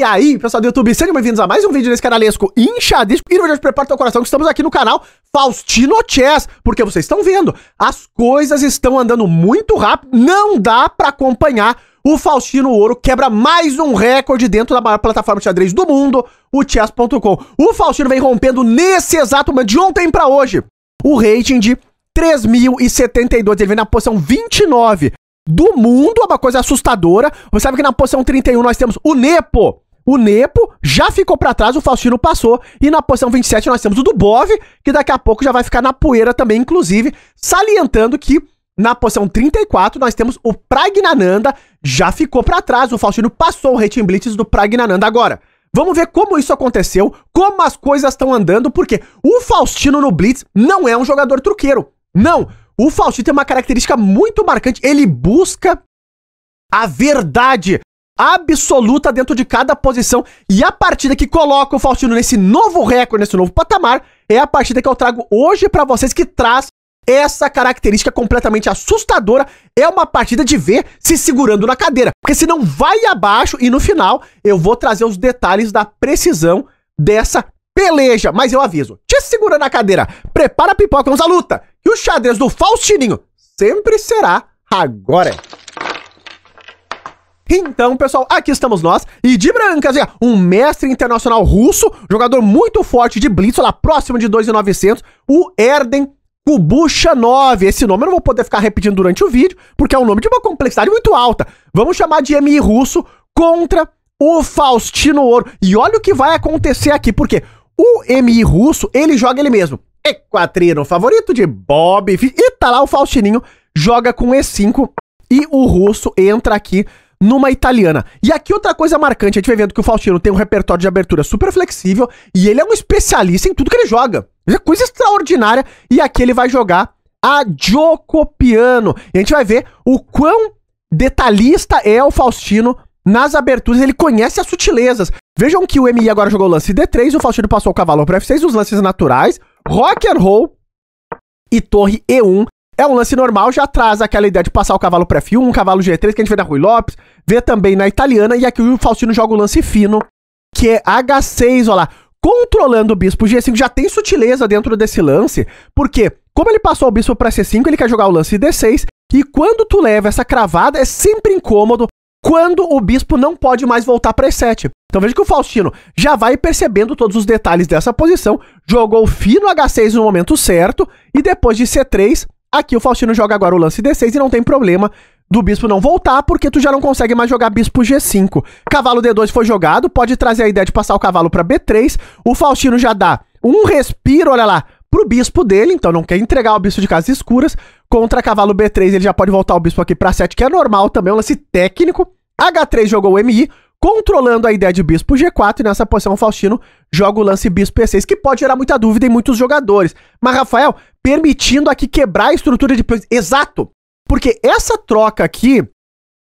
E aí, pessoal do YouTube, sejam bem-vindos a mais um vídeo nesse canalesco inchadíssimo. E no vídeo de Prepara Teu Coração, que estamos aqui no canal Faustino Chess. Porque vocês estão vendo, as coisas estão andando muito rápido, não dá pra acompanhar o Faustino Ouro quebra mais um recorde dentro da maior plataforma de xadrez do mundo, o chess.com. O Faustino vem rompendo nesse exato momento, de ontem para hoje, o rating de 3.072. Ele vem na posição 29 do mundo, é uma coisa assustadora. Você sabe que na posição 31 nós temos o Nepo, o Nepo já ficou para trás, o Faustino passou. E na posição 27 nós temos o Dubov, que daqui a pouco já vai ficar na poeira também, inclusive, salientando que na posição 34 nós temos o Pragnananda, já ficou para trás, o Faustino passou o rating blitz do Pragnananda agora. Vamos ver como isso aconteceu, como as coisas estão andando, porque o Faustino no blitz não é um jogador truqueiro. Não, o Faustino tem uma característica muito marcante, ele busca a verdade absoluta dentro de cada posição. E a partida que coloca o Faustino nesse novo recorde, nesse novo patamar, é a partida que eu trago hoje para vocês que traz essa característica completamente assustadora é uma partida de ver se segurando na cadeira. Porque se não vai abaixo e no final eu vou trazer os detalhes da precisão dessa peleja. Mas eu aviso, te segura na cadeira, prepara a pipoca, vamos à luta. E o xadrez do Faustininho sempre será agora. Então, pessoal, aqui estamos nós. E de brancas, é um mestre internacional russo, jogador muito forte de Blitz, lá próximo de 2,900, o Erden Kubusha 9. Esse nome eu não vou poder ficar repetindo durante o vídeo, porque é um nome de uma complexidade muito alta. Vamos chamar de MI russo contra o Faustino Ouro. E olha o que vai acontecer aqui, porque o MI russo, ele joga ele mesmo. Equatrino, favorito de Bob. E tá lá o Faustininho, joga com E5 e o russo entra aqui numa italiana. E aqui outra coisa marcante, a gente vai vendo que o Faustino tem um repertório de abertura super flexível e ele é um especialista em tudo que ele joga. É coisa extraordinária. E aqui ele vai jogar a Diocopiano. E a gente vai ver o quão detalhista é o Faustino nas aberturas. Ele conhece as sutilezas. Vejam que o MI agora jogou o lance D3, o Faustino passou o cavalo para F6, os lances naturais, rock and roll e torre E1. É um lance normal, já traz aquela ideia de passar o cavalo pré 1 um cavalo G3 que a gente vê na Rui Lopes, vê também na italiana, e aqui o Faustino joga o lance fino, que é H6, olha lá, controlando o bispo G5, já tem sutileza dentro desse lance, porque como ele passou o bispo para C5, ele quer jogar o lance D6, e quando tu leva essa cravada, é sempre incômodo quando o bispo não pode mais voltar para E7. Então veja que o Faustino já vai percebendo todos os detalhes dessa posição, jogou fino H6 no momento certo, e depois de C3, Aqui o Faustino joga agora o lance D6 e não tem problema do bispo não voltar, porque tu já não consegue mais jogar bispo G5. Cavalo D2 foi jogado, pode trazer a ideia de passar o cavalo para B3. O Faustino já dá um respiro, olha lá, pro bispo dele, então não quer entregar o bispo de casas escuras. Contra cavalo B3, ele já pode voltar o bispo aqui para 7, que é normal também, é um lance técnico. H3 jogou o MI, controlando a ideia de bispo G4 e nessa posição o Faustino joga o lance bispo E6, que pode gerar muita dúvida em muitos jogadores. Mas, Rafael, permitindo aqui quebrar a estrutura de... Exato! Porque essa troca aqui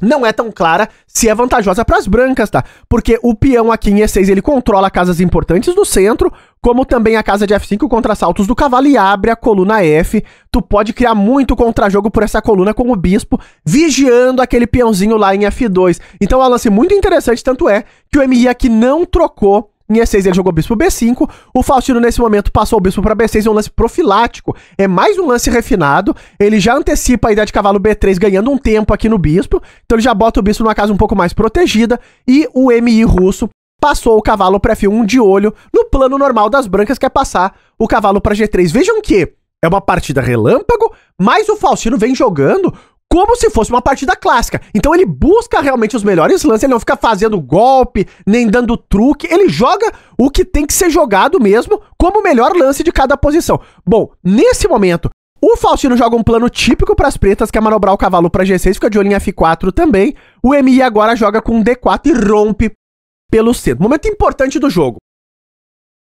não é tão clara se é vantajosa para as brancas, tá? Porque o peão aqui em E6 ele controla casas importantes do centro, como também a casa de F5 contra saltos do cavalo e abre a coluna F. Tu pode criar muito contra-jogo por essa coluna com o bispo vigiando aquele peãozinho lá em F2. Então é um lance muito interessante, tanto é que o MI aqui não trocou em E6 ele jogou bispo B5. O Faustino, nesse momento, passou o bispo para B6. É um lance profilático. É mais um lance refinado. Ele já antecipa a ideia de cavalo B3, ganhando um tempo aqui no bispo. Então ele já bota o bispo numa casa um pouco mais protegida. E o MI russo passou o cavalo para F1 de olho no plano normal das brancas, que é passar o cavalo para G3. Vejam que é uma partida relâmpago, mas o Faustino vem jogando como se fosse uma partida clássica. Então ele busca realmente os melhores lances, ele não fica fazendo golpe, nem dando truque, ele joga o que tem que ser jogado mesmo, como o melhor lance de cada posição. Bom, nesse momento, o Faustino joga um plano típico para as pretas, que é manobrar o cavalo para G6, fica de olho em F4 também. O MI agora joga com D4 e rompe pelo c. Momento importante do jogo.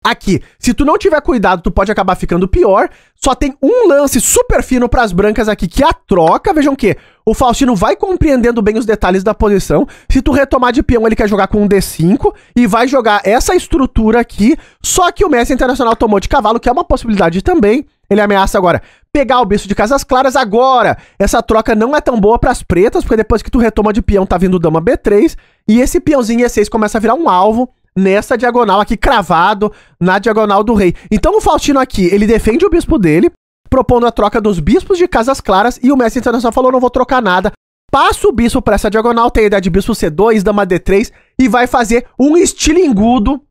Aqui, se tu não tiver cuidado, tu pode acabar ficando pior. Só tem um lance super fino para as brancas aqui, que é a troca. Vejam que o Faustino vai compreendendo bem os detalhes da posição. Se tu retomar de peão, ele quer jogar com um D5 e vai jogar essa estrutura aqui. Só que o Messi Internacional tomou de cavalo, que é uma possibilidade também. Ele ameaça agora pegar o bicho de Casas Claras. Agora, essa troca não é tão boa para as pretas, porque depois que tu retoma de peão, tá vindo dama B3. E esse peãozinho E6 começa a virar um alvo nessa diagonal aqui, cravado na diagonal do rei. Então o Faustino aqui, ele defende o bispo dele, propondo a troca dos bispos de Casas Claras, e o Mestre Internacional falou: não vou trocar nada. Passa o bispo pra essa diagonal, tem a ideia de bispo C2, dama D3, e vai fazer um estilingudo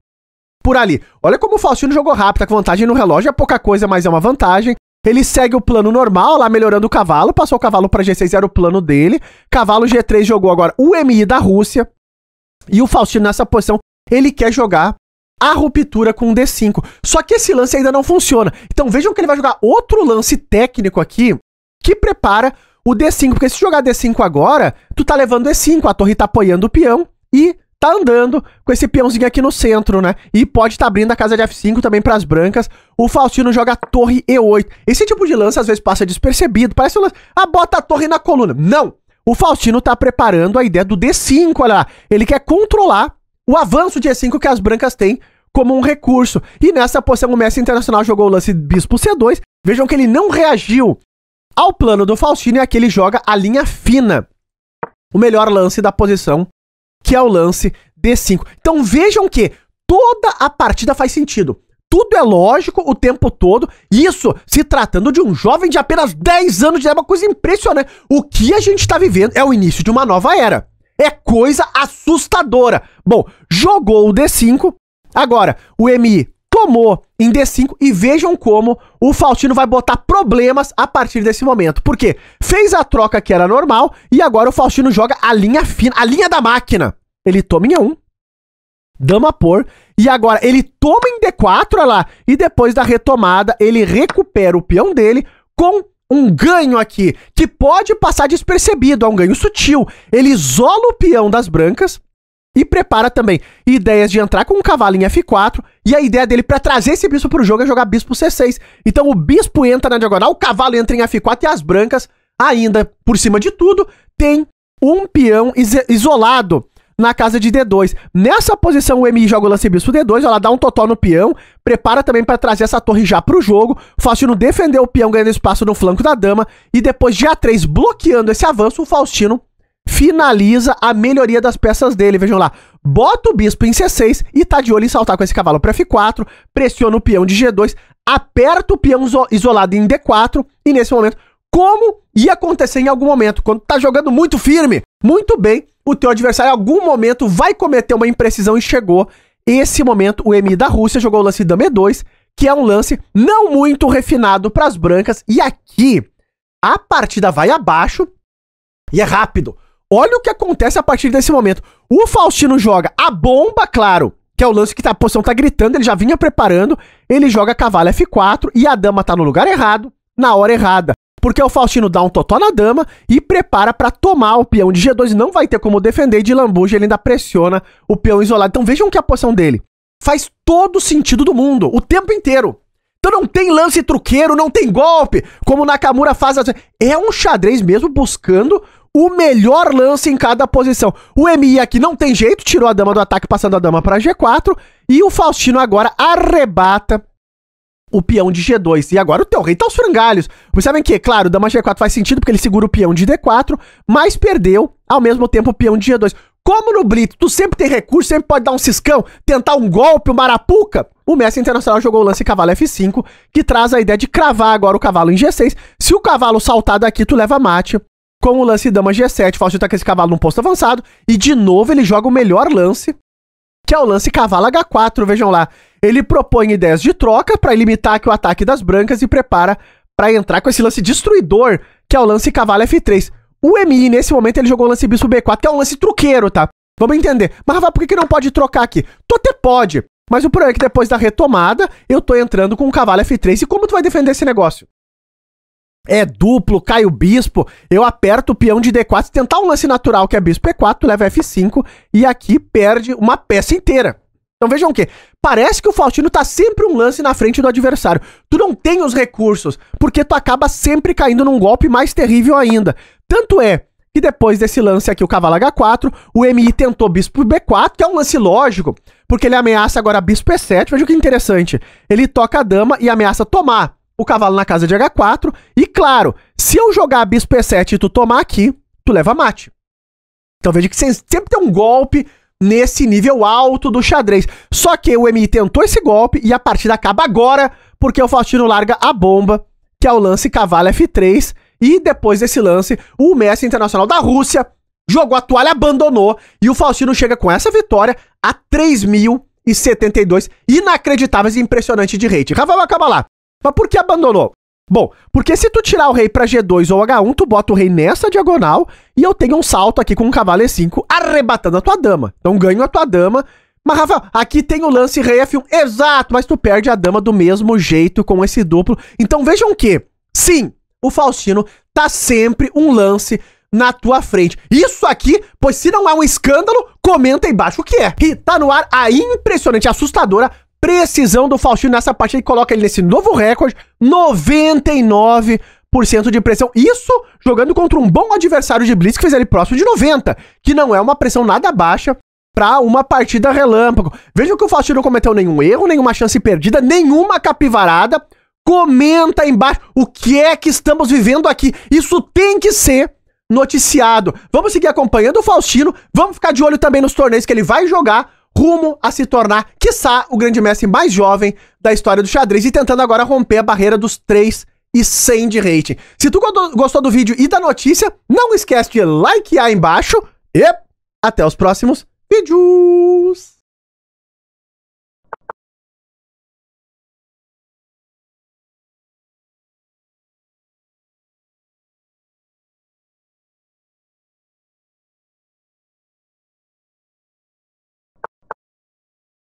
por ali. Olha como o Faustino jogou rápido, tá com vantagem no relógio, é pouca coisa, mas é uma vantagem. Ele segue o plano normal, lá melhorando o cavalo, passou o cavalo pra G6, era o plano dele. Cavalo G3 jogou agora o MI da Rússia. E o Faustino nessa posição ele quer jogar a ruptura com o D5. Só que esse lance ainda não funciona. Então vejam que ele vai jogar outro lance técnico aqui que prepara o D5. Porque se jogar D5 agora, tu tá levando D5, a torre tá apoiando o peão e tá andando com esse peãozinho aqui no centro, né? E pode estar tá abrindo a casa de F5 também para as brancas. O Faustino joga torre E8. Esse tipo de lance às vezes passa despercebido. Parece um lance. Ah, bota a torre na coluna. Não! O Faustino tá preparando a ideia do D5, olha lá. Ele quer controlar o avanço de E5 que as brancas têm como um recurso. E nessa posição o Messi Internacional jogou o lance bispo C2. Vejam que ele não reagiu ao plano do Faustino e aqui ele joga a linha fina. O melhor lance da posição, que é o lance D5. Então vejam que toda a partida faz sentido. Tudo é lógico o tempo todo. Isso se tratando de um jovem de apenas 10 anos, é uma coisa impressionante. O que a gente está vivendo é o início de uma nova era. É coisa assustadora. Bom, jogou o D5. Agora, o MI tomou em D5 e vejam como o Faustino vai botar problemas a partir desse momento. Porque fez a troca que era normal e agora o Faustino joga a linha fina, a linha da máquina. Ele toma em e 1 dama por, e agora ele toma em D4, olha lá, e depois da retomada ele recupera o peão dele com um ganho aqui que pode passar despercebido, é um ganho sutil. Ele isola o peão das brancas e prepara também ideias de entrar com um cavalo em F4 e a ideia dele para trazer esse bispo pro jogo é jogar bispo C6. Então o bispo entra na diagonal, o cavalo entra em F4 e as brancas ainda por cima de tudo tem um peão isolado na casa de D2. Nessa posição, o MI joga o lance bispo D2, ela dá um totó no peão, prepara também para trazer essa torre já pro jogo, Faustino defendeu o peão ganhando espaço no flanco da dama, e depois de A3 bloqueando esse avanço, o Faustino finaliza a melhoria das peças dele. Vejam lá, bota o bispo em C6 e tá de olho em saltar com esse cavalo para F4, pressiona o peão de G2, aperta o peão isolado em D4 e nesse momento, como ia acontecer em algum momento, quando tá jogando muito firme, muito bem, o teu adversário em algum momento vai cometer uma imprecisão e chegou. Esse momento, o Emi da Rússia jogou o lance e 2, que é um lance não muito refinado para as brancas. E aqui, a partida vai abaixo e é rápido. Olha o que acontece a partir desse momento. O Faustino joga a bomba, claro, que é o lance que tá, a posição tá gritando, ele já vinha preparando. Ele joga cavalo F4 e a dama tá no lugar errado na hora errada. Porque o Faustino dá um totó na dama e prepara para tomar o peão de G2 e não vai ter como defender de lambuja, ele ainda pressiona o peão isolado. Então vejam que a posição dele faz todo sentido do mundo, o tempo inteiro. Então não tem lance truqueiro, não tem golpe, como Nakamura faz. É um xadrez mesmo buscando o melhor lance em cada posição. O MI aqui não tem jeito, tirou a dama do ataque, passando a dama para G4. E o Faustino agora arrebata o peão de G2. E agora o teu rei tá aos frangalhos. Vocês sabem que, claro, dama G4 faz sentido porque ele segura o peão de D4, mas perdeu ao mesmo tempo o peão de G2. Como no Blitz, tu sempre tem recurso, sempre pode dar um ciscão, tentar um golpe, uma arapuca. O mestre internacional jogou o lance cavalo F5, que traz a ideia de cravar agora o cavalo em G6. Se o cavalo saltar daqui, tu leva mate. Com o lance dama G7, Fausto tá com esse cavalo num posto avançado. E de novo ele joga o melhor lance, que é o lance cavalo H4, vejam lá. Ele propõe ideias de troca para limitar aqui o ataque das brancas e prepara para entrar com esse lance destruidor, que é o lance cavalo F3. O MI, nesse momento, ele jogou o lance bispo B4, que é um lance truqueiro, tá? Vamos entender. Mas, Rafa, por que, não pode trocar aqui? Tu até pode, mas o problema é que depois da retomada, eu tô entrando com o cavalo F3. E como tu vai defender esse negócio? É duplo, cai o bispo, eu aperto o peão de D4, tentar um lance natural que é bispo E4, leva F5, e aqui perde uma peça inteira. Então vejam que parece que o Faustino tá sempre um lance na frente do adversário. Tu não tem os recursos, porque tu acaba sempre caindo num golpe mais terrível ainda. Tanto é que depois desse lance aqui, o cavalo H4, o MI tentou bispo B4, que é um lance lógico, porque ele ameaça agora bispo E7. Veja que é interessante. Ele toca a dama e ameaça tomar o cavalo na casa de H4. E claro, se eu jogar bispo E7 e tu tomar aqui, tu leva mate. Então veja que sempre tem um golpe nesse nível alto do xadrez. Só que o MI tentou esse golpe e a partida acaba agora, porque o Faustino larga a bomba, que é o lance cavalo F3, e depois desse lance, o mestre internacional da Rússia jogou a toalha, abandonou, e o Faustino chega com essa vitória a 3.072 inacreditáveis e impressionante de rate. Rafael, acaba lá. Mas por que abandonou? Bom, porque se tu tirar o rei pra G2 ou H1, tu bota o rei nessa diagonal e eu tenho um salto aqui com um cavalo E5 arrebatando a tua dama. Então ganho a tua dama. Mas, rafa, aqui tem o lance rei F1. Exato, mas tu perde a dama do mesmo jeito com esse duplo. Então vejam que, sim, o Faustino tá sempre um lance na tua frente. Isso aqui, pois se não há um escândalo, comenta aí embaixo o que é. E tá no ar a impressionante, assustadora precisão do Faustino nessa parte. e coloca ele nesse novo recorde, 99% de pressão. Isso jogando contra um bom adversário de Blitz que fez ele próximo de 90%, que não é uma pressão nada baixa para uma partida relâmpago. Vejam que o Faustino não cometeu nenhum erro, nenhuma chance perdida, nenhuma capivarada. Comenta aí embaixo o que é que estamos vivendo aqui. Isso tem que ser noticiado. Vamos seguir acompanhando o Faustino, vamos ficar de olho também nos torneios que ele vai jogar rumo a se tornar, quiçá, o grande mestre mais jovem da história do xadrez e tentando agora romper a barreira dos 3 e 100 de rating. Se tu gostou do vídeo e da notícia, não esquece de likear embaixo e até os próximos vídeos!